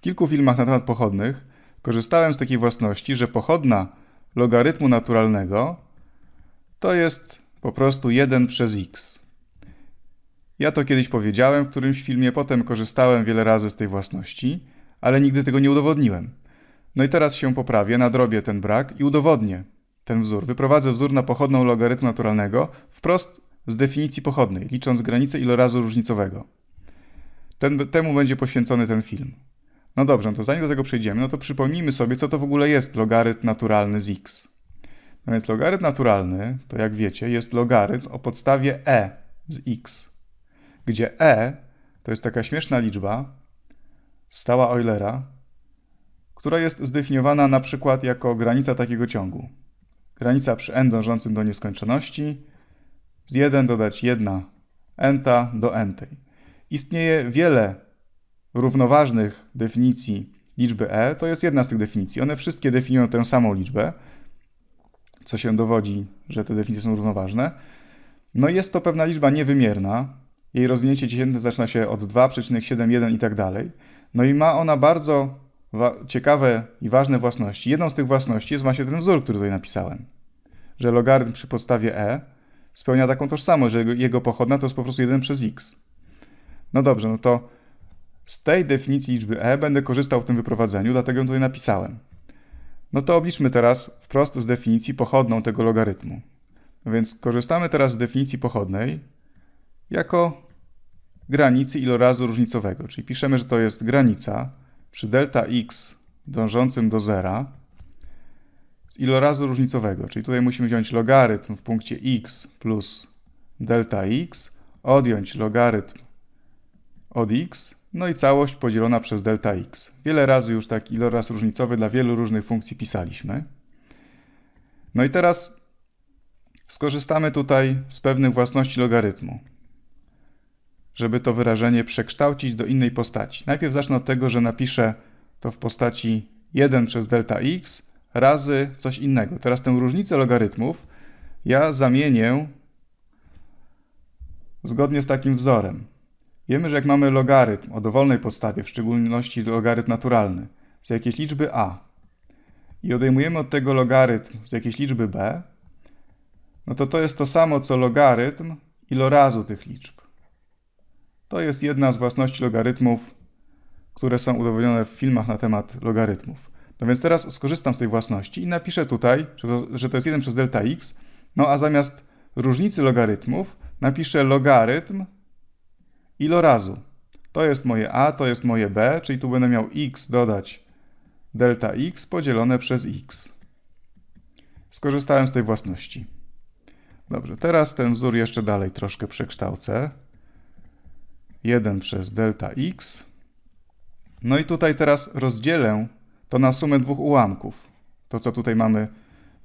W kilku filmach na temat pochodnych korzystałem z takiej własności, że pochodna logarytmu naturalnego to jest po prostu 1 przez x. Ja to kiedyś powiedziałem w którymś filmie, potem korzystałem wiele razy z tej własności, ale nigdy tego nie udowodniłem. No i teraz się poprawię, nadrobię ten brak i udowodnię ten wzór. Wyprowadzę wzór na pochodną logarytmu naturalnego wprost z definicji pochodnej, licząc granicę ilorazu różnicowego. Ten, temu będzie poświęcony ten film. No dobrze, no to zanim do tego przejdziemy, no to przypomnijmy sobie, co to w ogóle jest logarytm naturalny z x. No więc logarytm naturalny, to jak wiecie, jest logarytm o podstawie e z x, gdzie e to jest taka śmieszna liczba, stała Eulera, która jest zdefiniowana na przykład jako granica takiego ciągu. Granica przy n dążącym do nieskończoności, z 1 dodać 1 enta do n tej. Istnieje wiele równoważnych definicji liczby e, to jest jedna z tych definicji. One wszystkie definiują tę samą liczbę, co się dowodzi, że te definicje są równoważne. No i jest to pewna liczba niewymierna. Jej rozwinięcie dziesiętne zaczyna się od 2,71 i tak dalej. No i ma ona bardzo ciekawe i ważne własności. Jedną z tych własności jest właśnie ten wzór, który tutaj napisałem. Że logarytm przy podstawie e spełnia taką tożsamość, że jego pochodna to jest po prostu 1 przez x. No dobrze, no to z tej definicji liczby e będę korzystał w tym wyprowadzeniu, dlatego ją tutaj napisałem. No to obliczmy teraz wprost z definicji pochodną tego logarytmu. No więc korzystamy teraz z definicji pochodnej jako granicy ilorazu różnicowego, czyli piszemy, że to jest granica przy delta x dążącym do zera z ilorazu różnicowego, czyli tutaj musimy wziąć logarytm w punkcie x plus delta x, odjąć logarytm od x no i całość podzielona przez delta x. Wiele razy już tak iloraz różnicowy dla wielu różnych funkcji pisaliśmy. No i teraz skorzystamy tutaj z pewnych własności logarytmu, żeby to wyrażenie przekształcić do innej postaci. Najpierw zacznę od tego, że napiszę to w postaci 1 przez delta x razy coś innego. Teraz tę różnicę logarytmów ja zamienię zgodnie z takim wzorem. Wiemy, że jak mamy logarytm o dowolnej podstawie, w szczególności logarytm naturalny, z jakiejś liczby a i odejmujemy od tego logarytm z jakiejś liczby b, no to to jest to samo co logarytm ilorazu tych liczb. To jest jedna z własności logarytmów, które są udowodnione w filmach na temat logarytmów. No więc teraz skorzystam z tej własności i napiszę tutaj, że to, że to jest 1 przez delta x, no a zamiast różnicy logarytmów napiszę logarytm ilorazu. To jest moje a, to jest moje b, czyli tu będę miał x dodać delta x podzielone przez x. Skorzystałem z tej własności. Dobrze, teraz ten wzór jeszcze dalej troszkę przekształcę. 1 przez delta x. No i tutaj teraz rozdzielę to na sumę dwóch ułamków. To, co tutaj mamy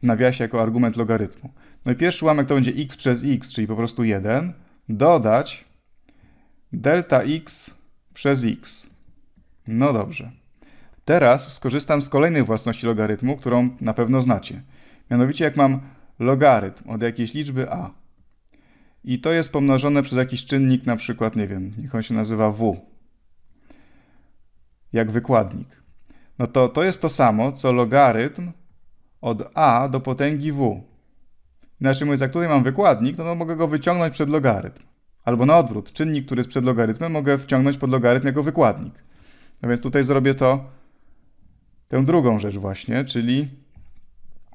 w nawiasie jako argument logarytmu. No i pierwszy ułamek to będzie x przez x, czyli po prostu 1. Dodać delta x przez x. No dobrze. Teraz skorzystam z kolejnej własności logarytmu, którą na pewno znacie. Mianowicie jak mam logarytm od jakiejś liczby a i to jest pomnożone przez jakiś czynnik, na przykład, nie wiem, niech on się nazywa w, jak wykładnik. No to to jest to samo, co logarytm od a do potęgi w. Inaczej mówiąc, jak tutaj mam wykładnik, no to mogę go wyciągnąć przed logarytm. Albo na odwrót, czynnik, który jest przed logarytmem, mogę wciągnąć pod logarytm jako wykładnik. No więc tutaj zrobię to, tę drugą rzecz właśnie, czyli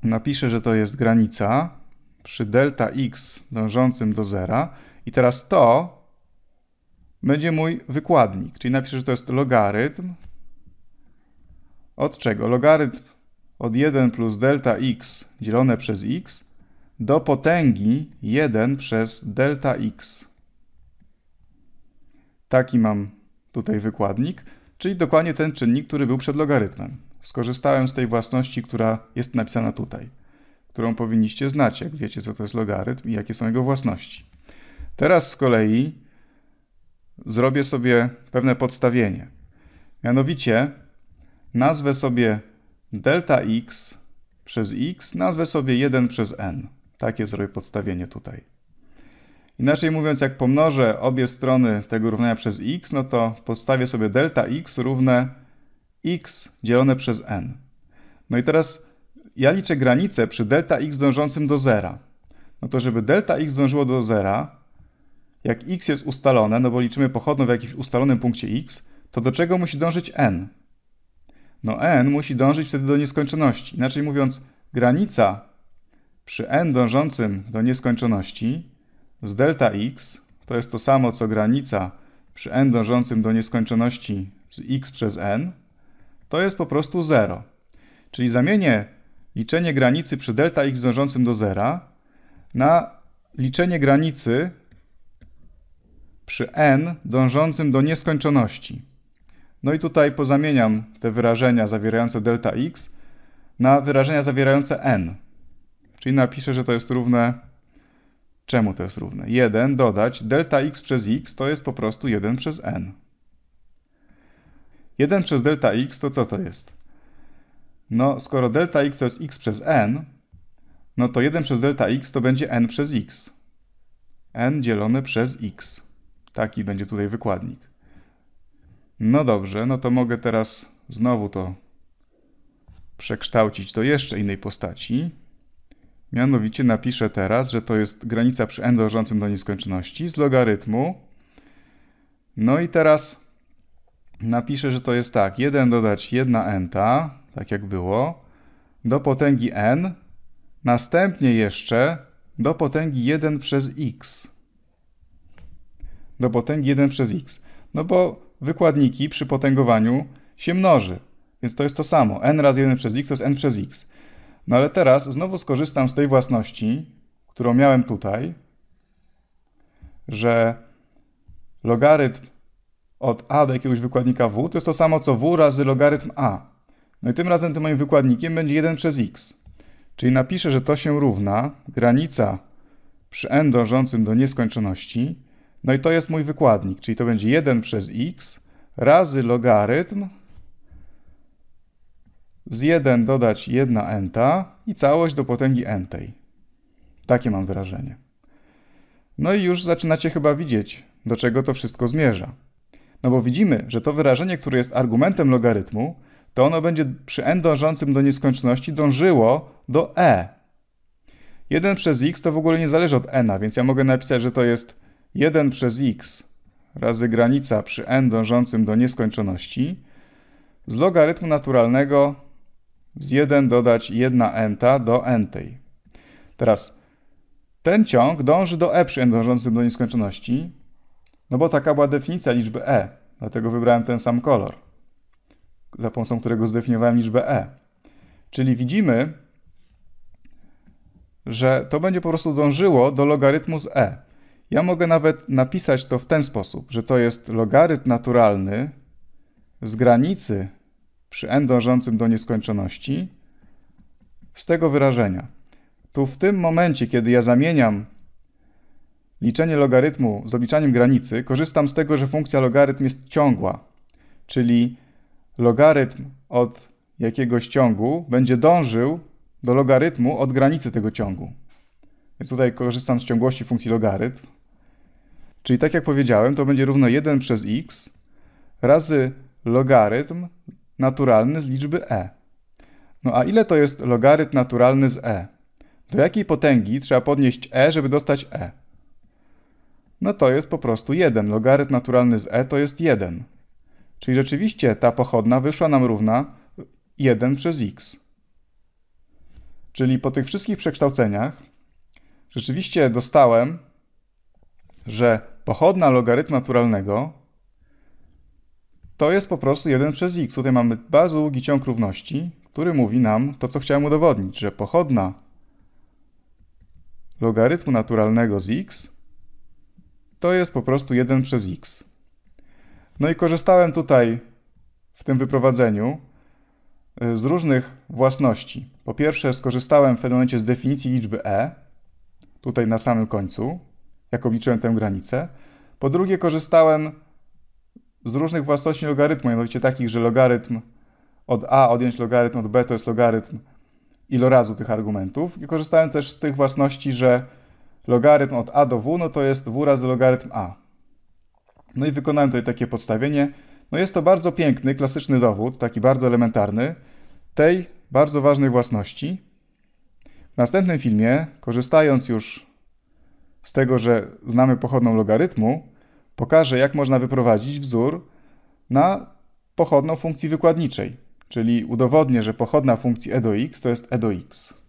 napiszę, że to jest granica przy delta x dążącym do zera i teraz to będzie mój wykładnik, czyli napiszę, że to jest logarytm od czego? Logarytm od 1 plus delta x dzielone przez x do potęgi 1 przez delta x. Taki mam tutaj wykładnik, czyli dokładnie ten czynnik, który był przed logarytmem. Skorzystałem z tej własności, która jest napisana tutaj, którą powinniście znać, jak wiecie, co to jest logarytm i jakie są jego własności. Teraz z kolei zrobię sobie pewne podstawienie. Mianowicie nazwę sobie delta x przez x, nazwę sobie 1 przez n. Takie zrobię podstawienie tutaj. Inaczej mówiąc, jak pomnożę obie strony tego równania przez x, no to podstawię sobie delta x równe x dzielone przez n. No i teraz ja liczę granicę przy delta x dążącym do zera. No to żeby delta x dążyło do zera, jak x jest ustalone, no bo liczymy pochodną w jakimś ustalonym punkcie x, to do czego musi dążyć n? No n musi dążyć wtedy do nieskończoności. Inaczej mówiąc, granica przy n dążącym do nieskończoności z delta x to jest to samo co granica przy n dążącym do nieskończoności z x przez n, to jest po prostu 0. Czyli zamienię liczenie granicy przy delta x dążącym do zera na liczenie granicy przy n dążącym do nieskończoności. No i tutaj pozamieniam te wyrażenia zawierające delta x na wyrażenia zawierające n. Czyli napiszę, że to jest równe Czemu to jest równe? 1 dodać delta x przez x to jest po prostu 1 przez n. 1 przez delta x to co to jest? No, skoro delta x to jest x przez n, no to 1 przez delta x to będzie n przez x. n dzielone przez x. Taki będzie tutaj wykładnik. No dobrze, no to mogę teraz znowu to przekształcić do jeszcze innej postaci. Mianowicie napiszę teraz, że to jest granica przy n dążącym do nieskończoności z logarytmu. No i teraz napiszę, że to jest tak, 1 dodać 1 n, tak jak było, do potęgi n, następnie jeszcze do potęgi 1 przez x. Do potęgi 1 przez x. No bo wykładniki przy potęgowaniu się mnoży, więc to jest to samo. n razy 1 przez x to jest n przez x. No ale teraz znowu skorzystam z tej własności, którą miałem tutaj, że logarytm od a do jakiegoś wykładnika w to jest to samo co w razy logarytm a. No i tym razem tym moim wykładnikiem będzie 1 przez x. Czyli napiszę, że to się równa granica przy n dążącym do nieskończoności. No i to jest mój wykładnik, czyli to będzie 1 przez x razy logarytm z 1 dodać 1 enta i całość do potęgi entej. Takie mam wyrażenie. No i już zaczynacie chyba widzieć, do czego to wszystko zmierza. No bo widzimy, że to wyrażenie, które jest argumentem logarytmu, to ono będzie przy n dążącym do nieskończoności dążyło do e. 1 przez x to w ogóle nie zależy od n, więc ja mogę napisać, że to jest 1 przez x razy granica przy n dążącym do nieskończoności z logarytmu naturalnego z 1 dodać 1 enta do entej. Teraz ten ciąg dąży do e przy n dążącym do nieskończoności, no bo taka była definicja liczby e, dlatego wybrałem ten sam kolor, za pomocą którego zdefiniowałem liczbę e. Czyli widzimy, że to będzie po prostu dążyło do logarytmu z e. Ja mogę nawet napisać to w ten sposób, że to jest logarytm naturalny z granicy przy n dążącym do nieskończoności z tego wyrażenia. Tu w tym momencie, kiedy ja zamieniam liczenie logarytmu z obliczaniem granicy, korzystam z tego, że funkcja logarytm jest ciągła, czyli logarytm od jakiegoś ciągu będzie dążył do logarytmu od granicy tego ciągu. Więc tutaj korzystam z ciągłości funkcji logarytm. Czyli tak jak powiedziałem, to będzie równo 1 przez x razy logarytm naturalny z liczby e. No a ile to jest logarytm naturalny z e? Do jakiej potęgi trzeba podnieść e, żeby dostać e? No to jest po prostu 1. Logarytm naturalny z e to jest 1. Czyli rzeczywiście ta pochodna wyszła nam równa 1 przez x. Czyli po tych wszystkich przekształceniach rzeczywiście dostałem, że pochodna logarytmu naturalnego to jest po prostu 1 przez x. Tutaj mamy bardzo długi ciąg równości, który mówi nam to, co chciałem udowodnić, że pochodna logarytmu naturalnego z x to jest po prostu 1 przez x. No i korzystałem tutaj w tym wyprowadzeniu y, z różnych własności. Po pierwsze skorzystałem w pewnym momencie z definicji liczby e, tutaj na samym końcu, jak obliczyłem tę granicę. Po drugie korzystałem z różnych własności logarytmu, mianowicie takich, że logarytm od a odjąć logarytm od b to jest logarytm ilorazu tych argumentów. I korzystałem też z tych własności, że logarytm od a do w no to jest w razy logarytm a. No i wykonałem tutaj takie podstawienie. No jest to bardzo piękny, klasyczny dowód, taki bardzo elementarny, tej bardzo ważnej własności. W następnym filmie, korzystając już z tego, że znamy pochodną logarytmu, Pokażę, jak można wyprowadzić wzór na pochodną funkcji wykładniczej, czyli udowodnię, że pochodna funkcji e do x to jest e do x.